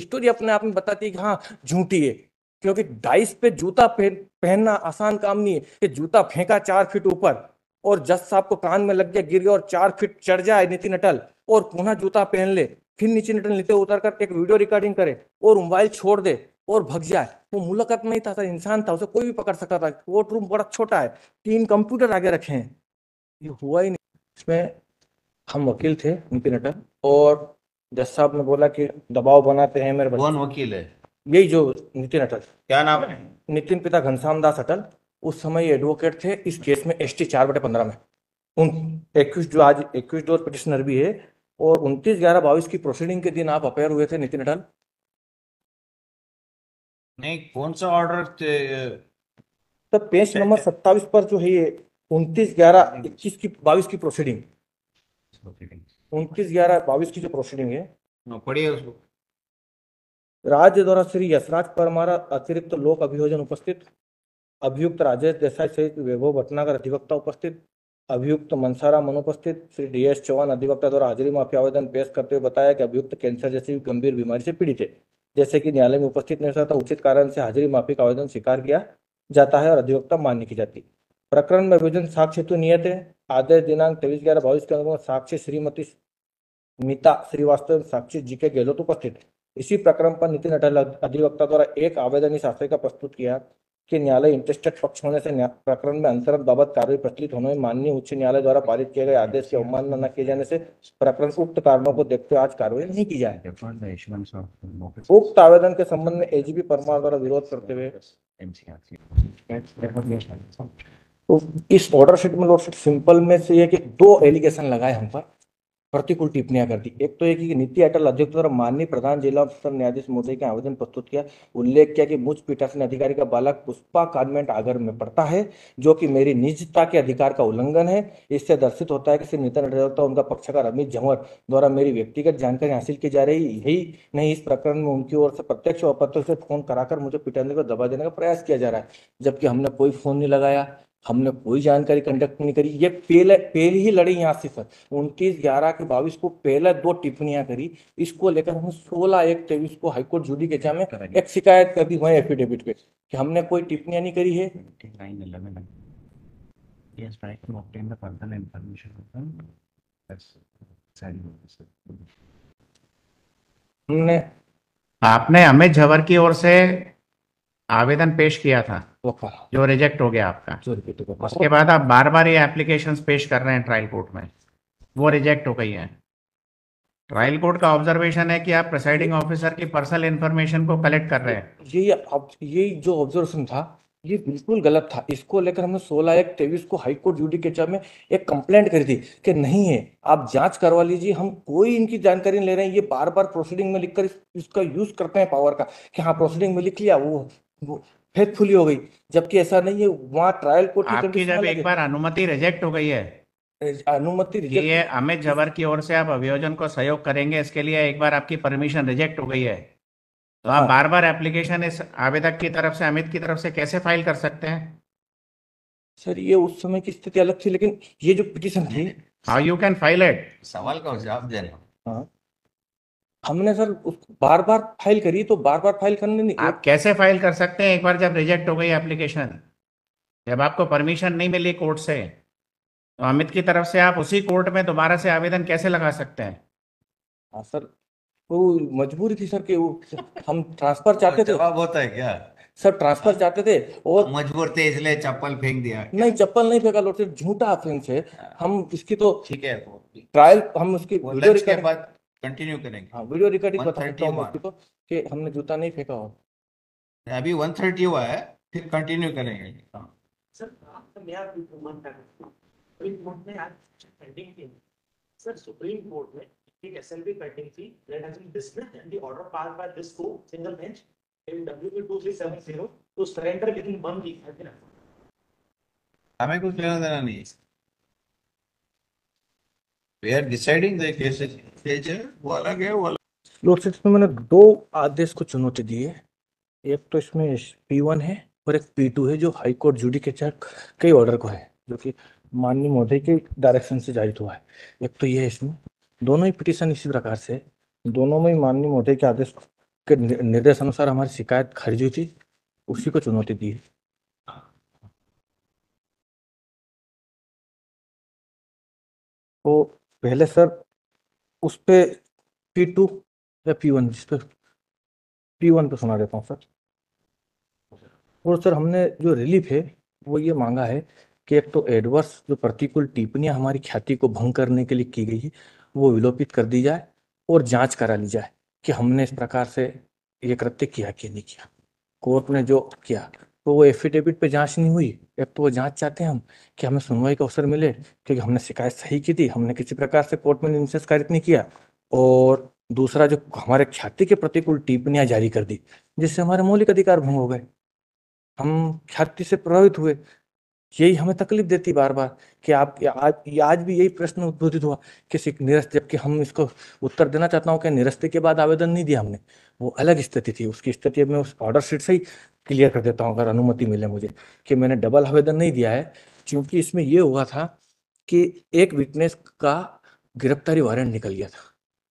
Story अपने आप में बताती है कि हाँ झूठी है क्योंकि डाइस पे जूता पहनना आसान काम नहीं है कि जूता फेंका चार फीट ऊपर और जस साहब को कान में लग गया गिर गया और चार फीट चढ़ जाए नितिन अटल और पुनः जूता पहन ले फिर नीचे नटल नीचे उतर कर एक वीडियो रिकॉर्डिंग करे और मोबाइल छोड़ दे और भग जाए वो मुलाकात नहीं था सर इंसान था उसे कोई भी पकड़ सकता था कोर्ट रूम बड़ा छोटा है तीन कंप्यूटर आगे रखे हैं ये हुआ ही नहीं इसमें हम वकील थे नितिन अटल और जज साहब ने बोला कि दबाव बनाते हैं मेरे कौन वकील है यही जो नितिन अटल क्या नाम है नितिन पिता घनश्याम दास अटल उस समय एडवोकेट थे इस केस में एस टी चार बटे पंद्रह में उन इक्कीस जो आज इक्कीस डोर पिटिशनर भी है और उनतीस ग्यारह बाईस की प्रोसीडिंग के दिन आप अपेयर हुए थे नितिन अटल नहीं कौन सा ऑर्डर तब पेज नंबर सत्ताईस पर जो है ये उनतीस ग्यारह इक्कीस की बाईस की प्रोसीडिंग उनतीस ग्यारह बाईस की जो प्रोसीडिंग है हाँ, पढ़िए उसको राज्य द्वारा श्री यशराज परमार अतिरिक्त लोक अभियोजन उपस्थित अभियुक्त राजेश देसाई सहित वैभव भटनागर अधिवक्ता उपस्थित अभियुक्त मनसाराम अनुपस्थित श्री डी एस चौहान अधिवक्ता द्वारा हाजिरी माफी आवेदन पेश करते हुए बताया कि अभियुक्त कैंसर जैसी गंभीर बीमारी से पीड़ित है जैसे कि न्यायालय में उपस्थित नहीं होता उचित कारण से हाजिरी माफी का आवेदन स्वीकार किया जाता है और अधिवक्ता मान्य की जाती प्रकरण में अभियोजन साक्ष्य हेतु तो नियत है आदेश दिनांक तेवीस ग्यारह बाईस के अनुमान साक्षी श्रीमती मिता श्रीवास्तव साक्षी जी के गहलोत उपस्थित इसी प्रक्रम पर नितिन अटल अधिवक्ता द्वारा एक आवेदन इस आशय का प्रस्तुत किया कि न्यायालय इंटरेस्टेड पक्ष होने से प्रकरण में अंतरत बाबत कार्रवाई प्रचलित होने में माननीय उच्च न्यायालय द्वारा पारित किए गए आदेश की अवमानना न किए जाने से प्रकरण उक्त कारणों को देखते हुए आज कार्रवाई नहीं की जाए उक्त आवेदन के संबंध में एजीबी परमार द्वारा विरोध करते हुए तो इस ऑर्डर शीट में लॉर्ड सिंपल में से ये कि दो एलिगेशन लगाए हम पर प्रतिकूल टिप्पणियां कर दी एक तो ये कि नीति अटल अध्यक्ष द्वारा माननीय प्रधान जिला अफसर न्यायाधीश मोदी के आवेदन प्रस्तुत किया उल्लेख किया कि मुझ पीठासन अधिकारी का बालक पुष्पा कॉन्वेंट आगर में पड़ता है जो कि मेरी निजता के अधिकार का उल्लंघन है इससे दर्शित होता है कि श्री नितिन अटल उनका पक्षकार अमित झंवर द्वारा मेरी व्यक्तिगत जानकारी हासिल की जा रही यही नहीं इस प्रकरण में उनकी ओर से प्रत्यक्ष और अप्रत्यक्ष फोन कराकर मुझे पीठासन को दबा देने का प्रयास किया जा रहा है जबकि हमने कोई फोन नहीं लगाया हमने कोई जानकारी कंडक्ट नहीं करी ये पहले पहले ही लड़ी यहाँ से सर उनतीस ग्यारह के बाईस को पहले दो टिप्पणियां करी इसको लेकर हमने सोलह एक तेईस को हाईकोर्ट जूडी के एग्जाम में एक शिकायत कर दी हुई एफिडेविट पे कि हमने कोई टिप्पणियां नहीं करी है हमने आपने अमित झवर की ओर से आवेदन पेश किया था जो रिजेक्ट हो गया आपका उसके बाद आप बार बार ये एप्लीकेशन पेश कर रहे हैं ट्रायल कोर्ट में वो रिजेक्ट हो गई है ट्रायल कोर्ट का ऑब्जर्वेशन है कि आप प्रेसाइडिंग ऑफिसर की पर्सनल इन्फॉर्मेशन को कलेक्ट कर रहे हैं ये ये जो ऑब्जर्वेशन था ये बिल्कुल गलत था इसको लेकर हमने सोलह एक तेईस को हाईकोर्ट जुडिकेचर में एक कंप्लेंट करी थी कि नहीं है आप जांच करवा लीजिए हम कोई इनकी जानकारी नहीं ले रहे हैं ये बार बार प्रोसीडिंग में लिखकर इसका यूज करते हैं पावर का कि हाँ प्रोसीडिंग में लिख लिया वो वो फेथफुली हो गई जबकि ऐसा नहीं है वहाँ ट्रायल कोर्ट आपकी जब एक बार अनुमति रिजेक्ट हो गई है अनुमति ये अमित जवर की ओर से आप अभियोजन को सहयोग करेंगे इसके लिए एक बार आपकी परमिशन रिजेक्ट हो गई है तो आप बार बार एप्लीकेशन इस आवेदक की तरफ से अमित की तरफ से कैसे फाइल कर सकते हैं सर ये उस समय की स्थिति अलग थी लेकिन ये जो पिटिशन थी how you can file it सवाल का जवाब देना हमने सर बार बार फाइल करी तो बार बार फाइल करने नहीं आप कैसे फाइल कर सकते हैं एक बार जब रिजेक्ट हो गई एप्लीकेशन जब आपको परमिशन नहीं मिली कोर्ट से तो अमित की तरफ से आप उसी कोर्ट में दोबारा से आवेदन कैसे लगा सकते हैं हाँ सर वो मजबूरी थी सर कि वो हम ट्रांसफर चाहते थे जवाब होता है क्या सर ट्रांसफर हाँ। चाहते थे और मजबूर थे इसलिए चप्पल फेंक दिया नहीं चप्पल नहीं फेंका लौटे झूठा अफेंस है हाँ। हम इसकी तो ठीक है ट्रायल हम उसकी के बाद कंटिन्यू करेंगे हाँ वीडियो रिकॉर्डिंग बता सकता हूँ आपको कि हमने जूता नहीं फेंका हो अभी 130 हुआ है फिर कंटिन्यू करेंगे हाँ सर तो सर सुप्रीम कोर्ट में एक एसएलबी पेंडिंग थी that has been dismissed and the order pass by this को single bench in WB 2370 to surrender within 1 week has been हमें कुछ लेना देना नहीं है are deciding the load set में मैंने दो आदेश को चुनौती दी है एक तो इसमें पी वन है और एक पी टू है जो हाई कोर्ट जुडिकेचर के ऑर्डर को है जो कि माननीय महोदय के डायरेक्शन से जारी हुआ है एक तो ये है इसमें दोनों ही पिटिशन इसी प्रकार से दोनों में ही माननीय महोदय के आदेश के निर्देश अनुसार हमारी शिकायत खारिज हुई थी उसी को चुनौती दी है तो पहले सर उस पर पी टू या पी वन जिस पर पी वन पर सुना देता हूँ सर और सर हमने जो रिलीफ है वो ये मांगा है कि एक तो एडवर्स जो प्रतिकूल टिप्पणियां हमारी ख्याति को भंग करने के लिए की गई है वो विलोपित कर दी जाए और जांच करा ली जाए कि हमने इस प्रकार से ये कृत्य किया कि नहीं किया कोर्ट ने जो किया तो वो एफिडेविट पे जांच नहीं हुई एक तो वो जांच चाहते हैं हम कि हमें सुनवाई का अवसर मिले क्योंकि हमने शिकायत सही की थी हमने किसी प्रकार से कोर्ट में निंसेस कारित नहीं किया और दूसरा जो हमारे ख्याति के प्रतिकूल टिप्पणियां जारी कर दी जिससे हमारे मौलिक अधिकार भंग हो गए हम ख्याति से प्रभावित हुए यही हमें तकलीफ देती बार बार कि आप आज आज भी यही प्रश्न उद्बोधित हुआ कि निरस्त जबकि हम इसको उत्तर देना चाहता हूँ कि निरस्ते के बाद आवेदन नहीं दिया हमने वो अलग स्थिति थी उसकी स्थिति में उस ऑर्डर शीट से ही क्लियर कर देता हूँ अगर अनुमति मिले मुझे कि मैंने डबल आवेदन नहीं दिया है क्योंकि इसमें यह हुआ था कि एक विटनेस का गिरफ्तारी वारंट निकल गया था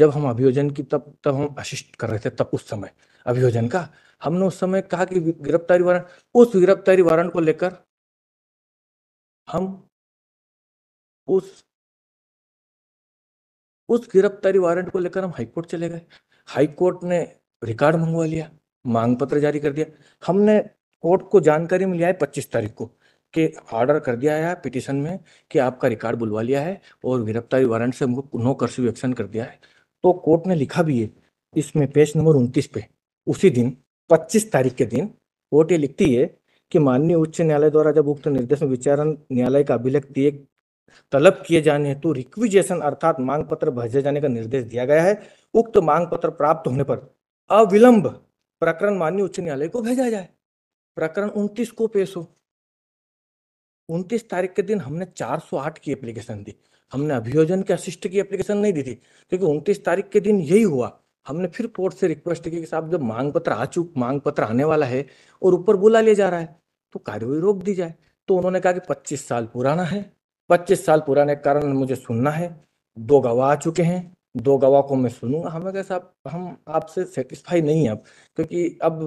जब हम अभियोजन की तब तब हम असिस्ट कर रहे थे तब उस समय अभियोजन का हमने उस समय कहा कि गिरफ्तारी वारंट उस गिरफ्तारी वारंट को लेकर हम उस उस गिरफ्तारी वारंट को लेकर हम हाईकोर्ट चले गए हाईकोर्ट ने रिकॉर्ड मंगवा लिया मांग पत्र जारी कर दिया हमने कोर्ट को जानकारी मिली है पच्चीस तारीख को कि ऑर्डर कर दिया है पिटिशन में कि आपका रिकॉर्ड बुलवा लिया है और गिरफ्तारी वारंट से हमको नो कर्फ्यू एक्शन कर दिया है तो कोर्ट ने लिखा भी है इसमें पेज नंबर उनतीस पे उसी दिन पच्चीस तारीख के दिन कोर्ट ये लिखती है कि माननीय उच्च न्यायालय द्वारा जब उक्त निर्देश में विचारण न्यायालय का अभिलेख दिए तलब किए जाने हेतु तो रिक्विजेशन अर्थात मांग पत्र भेजे जाने का निर्देश दिया गया है उक्त मांग पत्र प्राप्त होने पर अविलंब प्रकरण माननीय उच्च न्यायालय को भेजा जाए प्रकरण 29 को पेश हो 29 तारीख के दिन हमने 408 की एप्लीकेशन दी हमने अभियोजन के असिस्ट की एप्लीकेशन नहीं दी थी क्योंकि 29 तारीख के दिन यही हुआ हमने फिर कोर्ट से रिक्वेस्ट की कि साहब जब मांग पत्र आ चुक मांग पत्र आने वाला है और ऊपर बुला लिया जा रहा है तो कार्यवाही रोक दी जाए तो उन्होंने कहा कि 25 साल पुराना है 25 साल पुराने कारण मुझे सुनना है दो गवाह आ चुके हैं दो गवा को मैं सुनूंगा हमें कैसे आप हम आपसे सेटिस्फाई नहीं है अब क्योंकि अब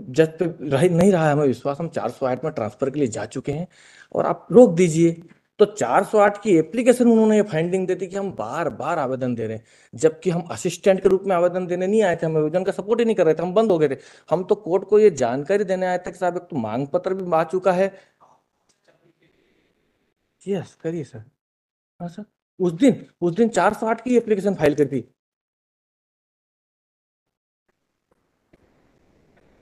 जज पे रह नहीं रहा है हमें विश्वास हम 408 में ट्रांसफर के लिए जा चुके हैं और आप रोक दीजिए तो 408 की एप्लीकेशन उन्होंने ये फाइंडिंग दे दी कि हम बार बार आवेदन दे रहे हैं जबकि हम असिस्टेंट के रूप में आवेदन देने नहीं आए थे हम आवेदन का सपोर्ट ही नहीं कर रहे थे हम बंद हो गए थे हम तो कोर्ट को ये जानकारी देने आए थे कि साहब एक तो मांग पत्र भी आ चुका है यस करिए सर हाँ सर उस दिन उस दिन चार सौ आठ की एप्लीकेशन फाइल कर दी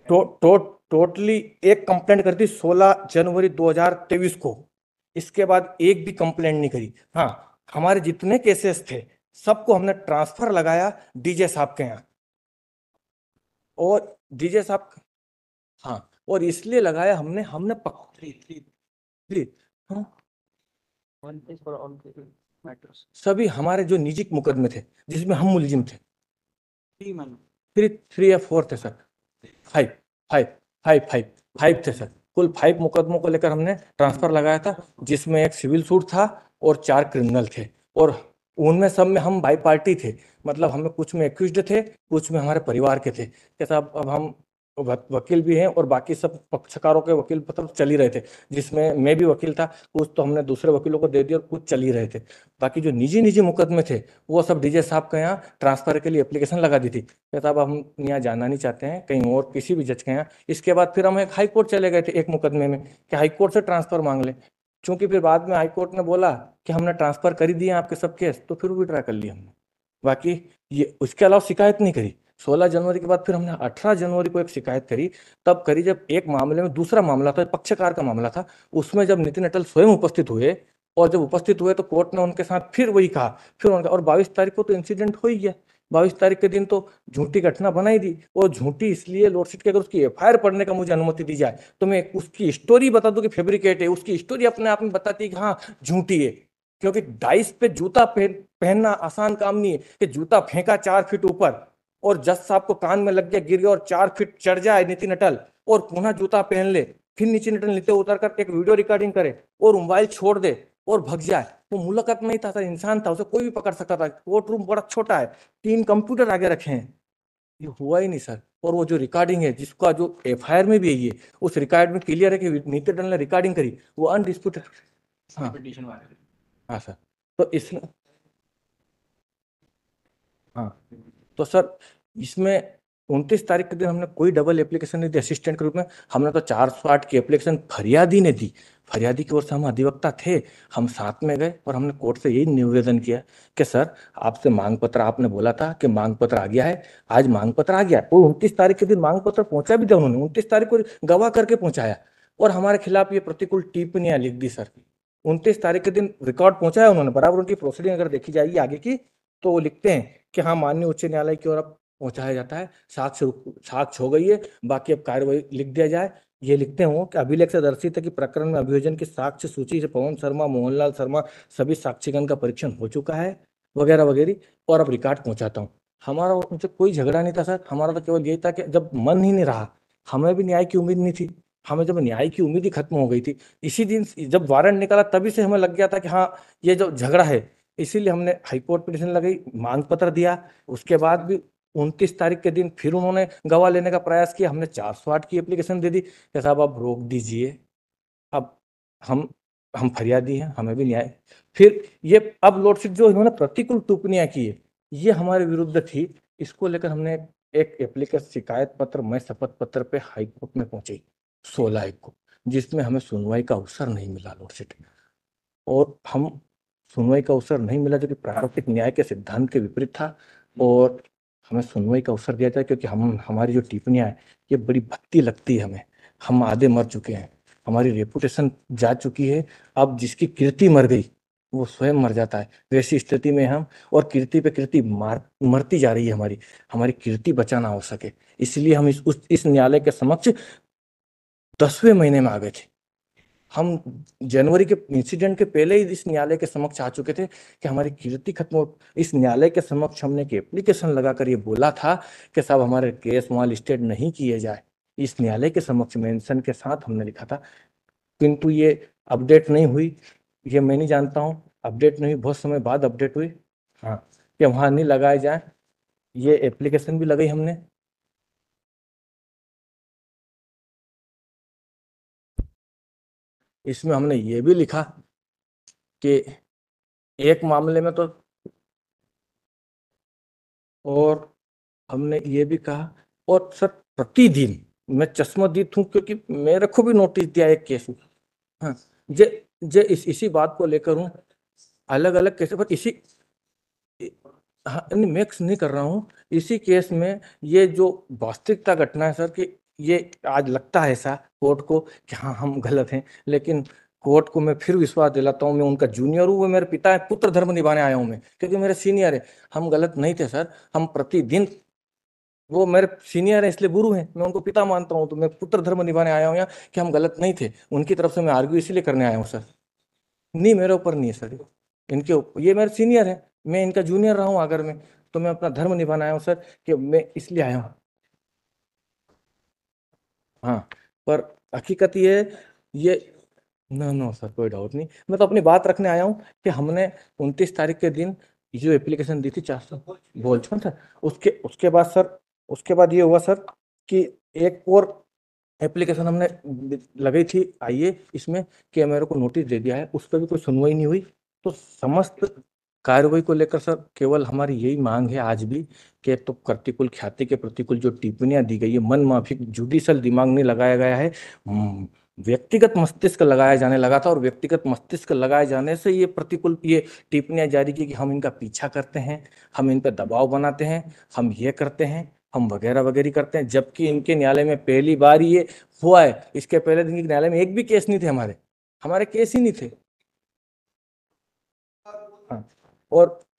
तो, तो, टोटली एक कंप्लेंट कर दी सोलह जनवरी दो हजार तेईस को इसके बाद एक भी कंप्लेंट नहीं करी हाँ हमारे जितने केसेस थे सबको हमने ट्रांसफर लगाया डीजे साहब के यहाँ और डीजे साहब हाँ और इसलिए लगाया हमने हमने हाँ? सभी हमारे जो निजी मुकदमे थे जिसमें हम मुलजिम थे थ्री थ्री या फोर थे sir five five five five five थे सर कुल फाइव मुकदमों को लेकर हमने ट्रांसफर लगाया था जिसमें एक सिविल सूट था और चार क्रिमिनल थे और उनमें सब में हम बाई पार्टी थे मतलब हमें कुछ में एक्यूज थे कुछ में हमारे परिवार के थे कैसा अब हम वकील भी हैं और बाकी सब पक्षकारों के वकील मतलब चल ही रहे थे जिसमें मैं भी वकील था कुछ तो हमने दूसरे वकीलों को दे दिया और कुछ चल ही रहे थे बाकी जो निजी निजी मुकदमे थे वो सब डीजे साहब के यहाँ ट्रांसफर के लिए एप्लीकेशन लगा दी थी कहता अब हम यहाँ जाना नहीं चाहते हैं कहीं और किसी भी जज के यहाँ इसके बाद फिर हम एक हाईकोर्ट चले गए थे एक मुकदमे में कि हाईकोर्ट से ट्रांसफर मांग लें चूंकि फिर बाद में हाईकोर्ट ने बोला कि हमने ट्रांसफर कर ही दिए आपके सब केस तो फिर विड्रा कर लिया हमने बाकी ये उसके अलावा शिकायत नहीं करी 16 जनवरी के बाद फिर हमने 18 जनवरी को एक शिकायत करी तब करी जब एक मामले में दूसरा मामला था पक्षकार का मामला था उसमें जब नितिन अटल स्वयं उपस्थित हुए और जब उपस्थित हुए तो कोर्ट ने उनके साथ फिर वही कहा फिर उनका और बाईस तारीख को तो इंसिडेंट हो ही गया बाईस तारीख के दिन तो झूठी घटना बनाई दी और झूठी इसलिए लोडशीट के अगर उसकी एफ पढ़ने का मुझे अनुमति दी जाए तो मैं उसकी स्टोरी बता दूं कि फेब्रिकेट है उसकी स्टोरी अपने आप में बताती है कि हाँ झूठी है क्योंकि डाइस पे जूता पहनना आसान काम नहीं है कि जूता फेंका चार फीट ऊपर और जज साहब को कान में लग गया गिर गया और चार फीट चढ़ जाए नितिन अटल और पुनः जूता पहन ले फिर नितिन नीचे उतर कर एक वीडियो रिकॉर्डिंग करे और मोबाइल छोड़ दे और भग जाए वो मुलाकात नहीं था, था इंसान था उसे कोई भी पकड़ सकता था कोर्ट रूम बड़ा छोटा है तीन कंप्यूटर आगे रखे हैं ये हुआ ही नहीं सर और वो जो रिकॉर्डिंग है जिसका जो एफ में भी है ये उस रिकॉर्ड में क्लियर है कि नीति अटल ने रिकॉर्डिंग करी वो अनडिस्प्यूट हाँ हाँ सर तो इसमें हाँ तो सर इसमें उनतीस तारीख के दिन हमने कोई डबल एप्लीकेशन नहीं दी असिस्टेंट के रूप में हमने तो चार सौ आठ की एप्लीकेशन फरियादी ने दी फरियादी की ओर से हम अधिवक्ता थे हम साथ में गए और हमने कोर्ट से यही निवेदन किया कि सर आपसे मांग पत्र आपने बोला था कि मांग पत्र आ गया है आज मांग पत्र आ गया है वो उनतीस तारीख के दिन मांग पत्र पहुंचा भी था उन्होंने उनतीस तारीख को गवाह करके पहुंचाया और हमारे खिलाफ ये प्रतिकूल टिप्पणियां लिख दी सर उनतीस तारीख के दिन रिकॉर्ड पहुंचाया उन्होंने बराबर उनकी प्रोसीडिंग अगर देखी जाएगी आगे की तो वो लिखते हैं कि हाँ माननीय उच्च न्यायालय की ओर अब पहुंचाया जाता है साक्ष साक्ष हो गई है बाकी अब कार्यवाही लिख दिया जाए ये लिखते हो कि अभिलेख से दर्शित प्रकरण में अभियोजन की साक्ष्य सूची से पवन शर्मा मोहनलाल शर्मा सभी साक्षीगण का परीक्षण हो चुका है वगैरह वगैरह और अब रिकॉर्ड पहुंचाता हूँ हमारा उनसे कोई झगड़ा नहीं था सर हमारा तो केवल यही था कि जब मन ही नहीं रहा हमें भी न्याय की उम्मीद नहीं थी हमें जब न्याय की उम्मीद ही खत्म हो गई थी इसी दिन जब वारंट निकाला तभी से हमें लग गया था कि हाँ ये जो झगड़ा है इसीलिए हमने हाईकोर्ट पिटिशन लगाई मांग पत्र दिया उसके बाद भी उनतीस तारीख के दिन फिर उन्होंने गवाह लेने का प्रयास किया हमने चार सौ आठ की एप्लीकेशन दे दी कि साहब आप रोक दीजिए अब हम हम फरियादी हैं हमें भी न्याय फिर ये अब लोडशीट जो इन्होंने प्रतिकूल टिप्पणियाँ की है ये हमारे विरुद्ध थी इसको लेकर हमने एक एप्लीकेशन शिकायत पत्र मैं शपथ पत्र पे हाईकोर्ट में पहुंची सोलह एक को जिसमें हमें सुनवाई का अवसर नहीं मिला लोडशीट और हम सुनवाई का अवसर नहीं मिला जो कि प्राकृतिक न्याय के सिद्धांत के विपरीत था और हमें सुनवाई का अवसर दिया जाए क्योंकि हम हमारी जो टिप्पणियाँ हैं ये बड़ी भक्ति लगती है हमें हम आधे मर चुके हैं हमारी रेपुटेशन जा चुकी है अब जिसकी कीर्ति मर गई वो स्वयं मर जाता है वैसी तो स्थिति में हम और कीर्ति पे कीर्ति मार मरती जा रही है हमारी हमारी कीर्ति बचाना हो सके इसलिए हम इस उस इस न्यायालय के समक्ष दसवें महीने में आ गए थे हम जनवरी के इंसिडेंट के पहले ही इस न्यायालय के समक्ष आ चुके थे कि हमारी कीर्ति खत्म हो इस न्यायालय के समक्ष हमने एक एप्लीकेशन लगाकर ये बोला था कि साहब हमारे केस वहाँ लिस्टेड नहीं किए जाए इस न्यायालय के समक्ष मेंशन के साथ हमने लिखा था किंतु ये अपडेट नहीं हुई ये मैं नहीं जानता हूँ अपडेट नहीं बहुत समय बाद अपडेट हुई हाँ कि वहाँ नहीं लगाए जाए ये एप्लीकेशन भी लगाई हमने इसमें हमने ये भी लिखा कि एक मामले में तो और हमने ये भी कहा और सर प्रतिदिन मैं चश्मा दी हूँ क्योंकि मेरे को भी नोटिस दिया एक केस में हाँ जे जे इस इसी बात को लेकर हूँ अलग अलग केस पर इसी हाँ मैक्स नहीं कर रहा हूँ इसी केस में ये जो वास्तविकता घटना है सर कि ये आज लगता है ऐसा कोर्ट को कि हाँ हम गलत हैं लेकिन कोर्ट को मैं फिर विश्वास दिलाता हूँ मैं उनका जूनियर हूँ वो मेरे पिता है पुत्र धर्म निभाने आया हूँ मैं क्योंकि मेरे सीनियर है हम गलत नहीं थे सर हम प्रतिदिन वो मेरे सीनियर है इसलिए गुरु हैं मैं उनको पिता मानता हूँ तो मैं पुत्र धर्म निभाने आया हूँ यहाँ कि हम गलत नहीं थे उनकी तरफ से मैं आर्ग्यू इसीलिए करने आया हूँ सर नहीं मेरे ऊपर नहीं है सर इनके ऊपर ये मेरे सीनियर है मैं इनका जूनियर रहा हूँ आगर में तो मैं अपना धर्म निभाना आया हूँ सर कि मैं इसलिए आया हूँ हाँ पर हकीकत ये ये नो नो सर कोई डाउट नहीं मैं तो अपनी बात रखने आया हूँ कि हमने उनतीस तारीख के दिन जो एप्लीकेशन दी थी चार सौ चुका था उसके उसके बाद सर उसके बाद ये हुआ सर कि एक और एप्लीकेशन हमने लगाई थी आइए इसमें कि मेरे को नोटिस दे दिया है उस पर भी कोई सुनवाई नहीं हुई तो समस्त कार्रवाई को लेकर सर केवल हमारी यही मांग है आज भी कि तो प्रतिकूल ख्याति के प्रतिकूल जो टिप्पणियां दी गई है मन माफिक जुडिशल दिमाग नहीं लगाया गया है व्यक्तिगत मस्तिष्क लगाया जाने लगा था और व्यक्तिगत मस्तिष्क लगाए जाने से ये प्रतिकूल ये टिप्पणियां जारी की कि हम इनका पीछा करते हैं हम इन पर दबाव बनाते हैं हम ये करते हैं हम वगैरह वगैरह करते हैं जबकि इनके न्यायालय में पहली बार ये हुआ है इसके पहले दिन के न्यायालय में एक भी केस नहीं थे हमारे हमारे केस ही नहीं थे और